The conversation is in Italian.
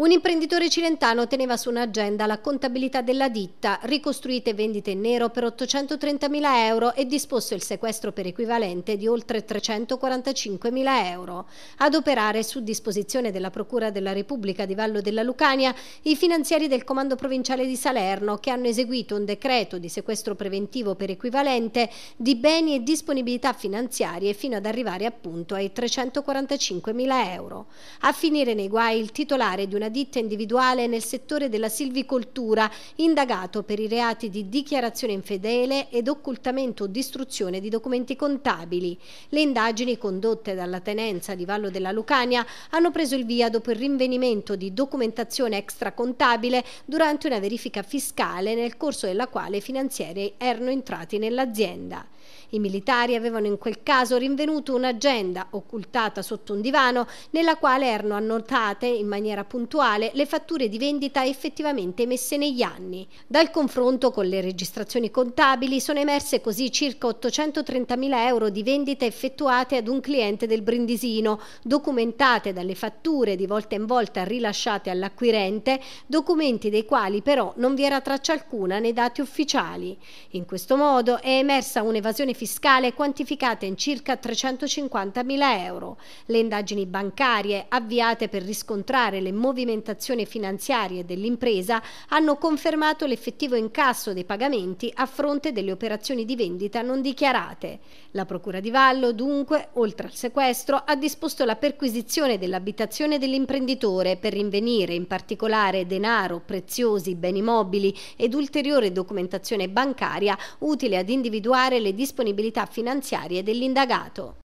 Un imprenditore cilentano teneva su un'agenda la contabilità della ditta, ricostruite vendite in nero per 830.000 euro e disposto il sequestro per equivalente di oltre 345.000 euro. Ad operare su disposizione della Procura della Repubblica di Vallo della Lucania i finanzieri del Comando Provinciale di Salerno che hanno eseguito un decreto di sequestro preventivo per equivalente di beni e disponibilità finanziarie fino ad arrivare appunto ai 345.000 euro. A finire nei guai il titolare di una una ditta individuale nel settore della silvicoltura, indagato per i reati di dichiarazione infedele ed occultamento o distruzione di documenti contabili. Le indagini condotte dalla tenenza di Vallo della Lucania hanno preso il via dopo il rinvenimento di documentazione extracontabile durante una verifica fiscale nel corso della quale i finanzieri erano entrati nell'azienda. I militari avevano in quel caso rinvenuto un'agenda occultata sotto un divano nella quale erano annotate in maniera puntuale le fatture di vendita effettivamente emesse negli anni. Dal confronto con le registrazioni contabili sono emerse così circa 830.000 euro di vendite effettuate ad un cliente del Brindisino, documentate dalle fatture di volta in volta rilasciate all'acquirente, documenti dei quali però non vi era traccia alcuna nei dati ufficiali. In questo modo è emersa un'evasione evasione fiscale quantificata in circa 350.000 euro. Le indagini bancarie avviate per riscontrare le movimentazioni finanziarie dell'impresa hanno confermato l'effettivo incasso dei pagamenti a fronte delle operazioni di vendita non dichiarate. La Procura di Vallo, dunque, oltre al sequestro, ha disposto la perquisizione dell'abitazione dell'imprenditore per rinvenire in particolare denaro, preziosi, beni mobili ed ulteriore documentazione bancaria utile ad individuare le disposizioni disponibilità finanziarie dell'indagato.